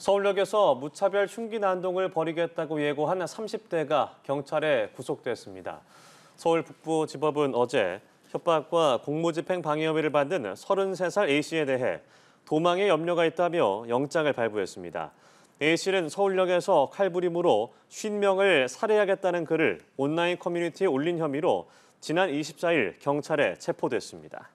서울역에서 무차별 흉기 난동을 벌이겠다고 예고한 30대가 경찰에 구속됐습니다. 서울 북부지법은 어제 협박과 공무집행 방해 혐의를 받는 33살 A씨에 대해 도망의 염려가 있다며 영장을 발부했습니다. A씨는 서울역에서 칼부림으로 50명을 살해하겠다는 글을 온라인 커뮤니티에 올린 혐의로 지난 24일 경찰에 체포됐습니다.